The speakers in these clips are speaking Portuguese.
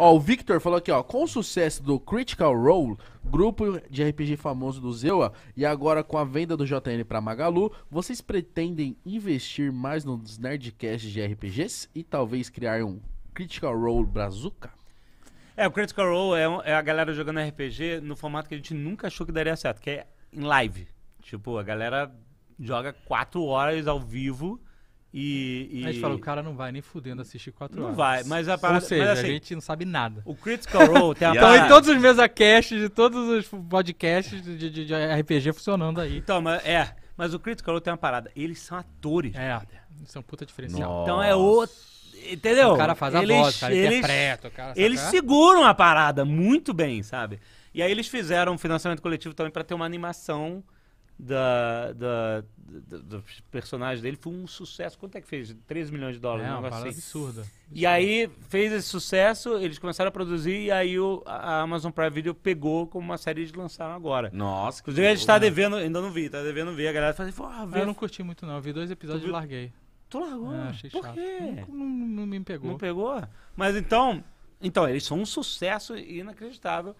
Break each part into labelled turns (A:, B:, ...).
A: Ó, o Victor falou aqui, ó. Com o sucesso do Critical Role, grupo de RPG famoso do Zewa, e agora com a venda do JN para Magalu, vocês pretendem investir mais nos nerdcasts de RPGs e talvez criar um Critical Role Brazuca?
B: É, o Critical Role é, é a galera jogando RPG no formato que a gente nunca achou que daria certo, que é em live. Tipo, a galera joga quatro horas ao vivo e, e... A gente fala, o
A: cara não vai nem fudendo assistir quatro horas. Não vai, mas a parada, Ou seja, mas, assim, a gente não sabe nada. O Critical Role tem a Então, em todos os
B: meus casts, de todos os podcasts de, de, de, RPG funcionando aí. Então, mas, é, mas o Critical Role tem uma parada. Eles são atores. É, isso é um puta diferencial. Nossa. Então é outro. Entendeu? O cara faz a eles, voz, o cara eles, interpreta, o cara. Eles é. seguram a parada muito bem, sabe? E aí eles fizeram um financiamento coletivo também para ter uma animação da, da, da, do personagem dele foi um sucesso. Quanto é que fez? 3 milhões de dólares, é, um negócio assim. absurda. E aí fez esse sucesso, eles começaram a produzir e aí o, a Amazon Prime Video pegou como uma série de lançaram agora. Nossa, Inclusive a gente tá devendo, ainda não vi, tá devendo ver. A galera fala assim, ah, Eu não curti muito não,
A: eu vi dois episódios e larguei. Tu largou? Não, é, achei Por chato. quê? Não,
B: não, não me pegou. Não pegou? Mas então, então, eles são um sucesso inacreditável.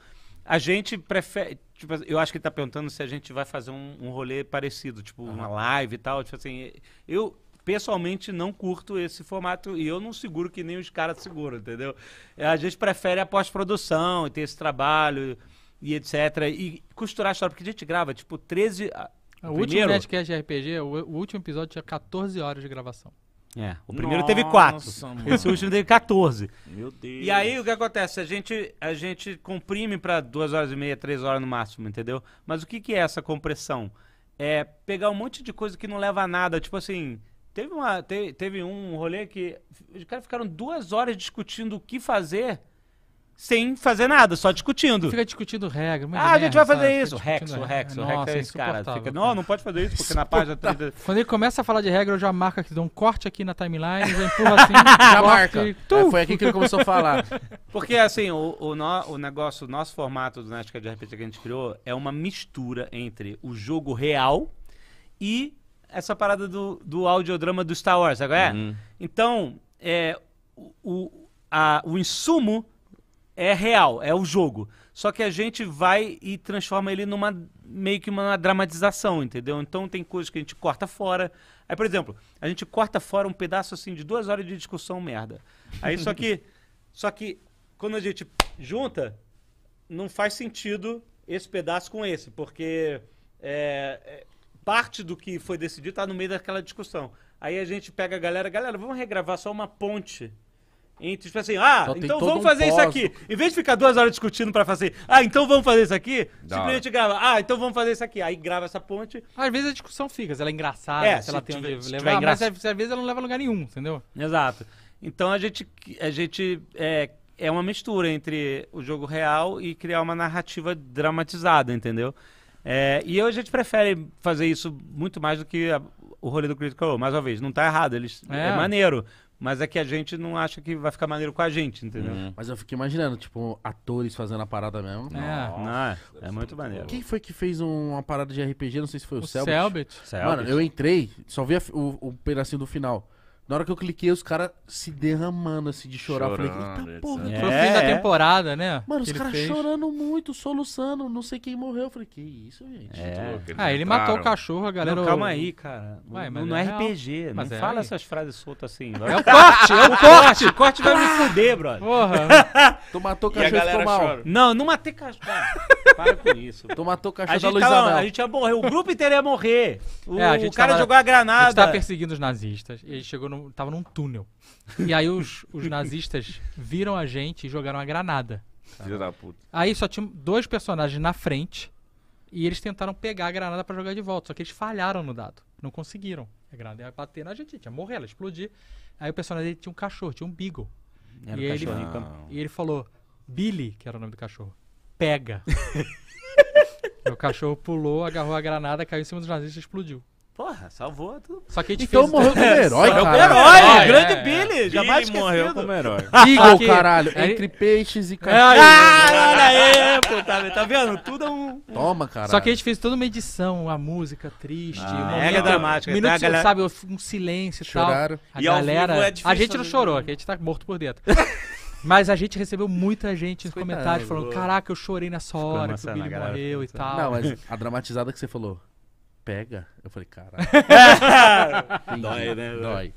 B: A gente prefere. Tipo, eu acho que ele tá perguntando se a gente vai fazer um, um rolê parecido, tipo uhum. uma live e tal. Tipo assim, eu pessoalmente não curto esse formato e eu não seguro que nem os caras seguram, entendeu? É, a gente prefere a pós-produção e ter esse trabalho e etc. E costurar a história, porque a gente grava, tipo, 13. Ah, o, o último podcast de RPG, o, o último episódio tinha 14 horas
A: de gravação. É, o primeiro Nossa, teve quatro. Mano. Esse último teve 14.
B: Meu Deus. E aí o que acontece? A gente, a gente comprime para duas horas e meia, três horas no máximo, entendeu? Mas o que, que é essa compressão? É pegar um monte de coisa que não leva a nada. Tipo assim, teve, uma, te, teve um rolê que os caras ficaram duas horas discutindo o que fazer sem fazer nada, só discutindo. Fica discutindo regra. Ah, a é, gente vai fazer sabe? isso. O Rex, o Rex, o Rex é esse cara. Fica, não, não pode fazer isso, porque na página 30... Quando ele começa a falar de regra, eu já marco
A: aqui, dou um corte aqui na timeline, já empurra assim. já marca. E... É, foi aqui que ele começou a falar.
B: Porque, assim, o, o, no, o negócio, o nosso formato do Nascar de RPG que a gente criou é uma mistura entre o jogo real e essa parada do, do audiodrama do Star Wars, agora é? Uhum. Então, é, o, a, o insumo é real, é o jogo. Só que a gente vai e transforma ele numa meio que uma dramatização, entendeu? Então tem coisas que a gente corta fora. Aí, por exemplo, a gente corta fora um pedaço assim de duas horas de discussão merda. Aí só que só que quando a gente junta, não faz sentido esse pedaço com esse, porque é, é parte do que foi decidido está no meio daquela discussão. Aí a gente pega a galera, galera, vamos regravar só uma ponte entre, tipo assim, ah, então, então vamos fazer isso aqui. Em vez de ficar duas horas discutindo pra fazer, ah, então vamos fazer isso aqui, Dá. simplesmente grava, ah, então vamos fazer isso aqui. Aí grava essa ponte.
A: Às vezes a discussão fica, se ela é engraçada, é, se, se ela tem tiver, um levar, engraç... mas
B: às vezes ela não leva a lugar nenhum, entendeu? Exato. Então a gente, a gente é, é uma mistura entre o jogo real e criar uma narrativa dramatizada, entendeu? É, e eu, a gente prefere fazer isso muito mais do que o rolê do Critical Role. Mais uma vez, não tá errado, eles, é. é maneiro. Mas é que a gente não acha que vai ficar maneiro com a gente, entendeu? Uhum. Mas eu fico imaginando, tipo, atores fazendo a parada mesmo. É. não, é, é muito maneiro. Quem
A: foi que fez um, uma parada de RPG? Não sei se foi o, o Selbit. Selbit. Mano, eu entrei, só vi a, o, o pedacinho do final. Na hora que eu cliquei, os caras se derramando, assim, de chorar. Chorando, eu falei, eita porra. Foi o fim é, da é. temporada, né? Mano, os caras chorando muito, soluçando, não sei quem morreu. Eu falei, que isso, gente. É. Louco, ah, ele né? matou o cachorro, a galera... Não, calma aí, cara. Vai, no, no é RPG, mas não é, é fala aí. essas frases soltas assim. É o corte, é o corte. o corte vai me ah! fuder, brother. Porra. tu matou o cachorro e ficou mal. Chora. Não, não matei
B: cachorro. Para com isso. Tu matou o cachorro a da gente Luísa Mel. A gente ia morrer, o grupo inteiro ia morrer. É, o, É, a gente o cara tava- jogou a granada. A gente tava
A: perseguindo os nazistas e a gente chegou no tava num túnel. E aí os, os nazistas viram a gente e jogaram a granada. Filho puta. Aí só tinha dois personagens na frente e eles tentaram pegar a granada pra jogar de volta, só que eles falharam no dado. Não conseguiram. A granada ia bater na gente, ia morrer, ela ia explodir. Aí o personagem tinha um cachorro, tinha um beagle. Era o E ele- E ele falou Billy, que era o nome do cachorro pega. Meu cachorro pulou, agarrou a granada, caiu em cima dos nazistas e explodiu.
B: Porra, salvou tudo. Só que a gente então fez... morreu como herói, cara. Morreu como herói, grande é, é. Billy, jamais morreu esquecido. como herói. Eagle, caralho, entre peixes e cachorro. Ah, olha aí, pô, tá, tá vendo? Tudo é um... Toma, caralho. Só que
A: a gente fez toda uma edição, a música triste. Ah, um mega dramática. Minutos, galera... sabe, um silêncio e tal. Choraram. A e galera... É a gente não chorou, que a gente tá morto por dentro. Mas a gente recebeu muita gente nos Coitado, comentários falando: caraca, eu chorei nessa hora que o Billy galera, morreu e tal. Não, mas a dramatizada que você falou, pega. Eu falei: caraca. dói, né? Dói.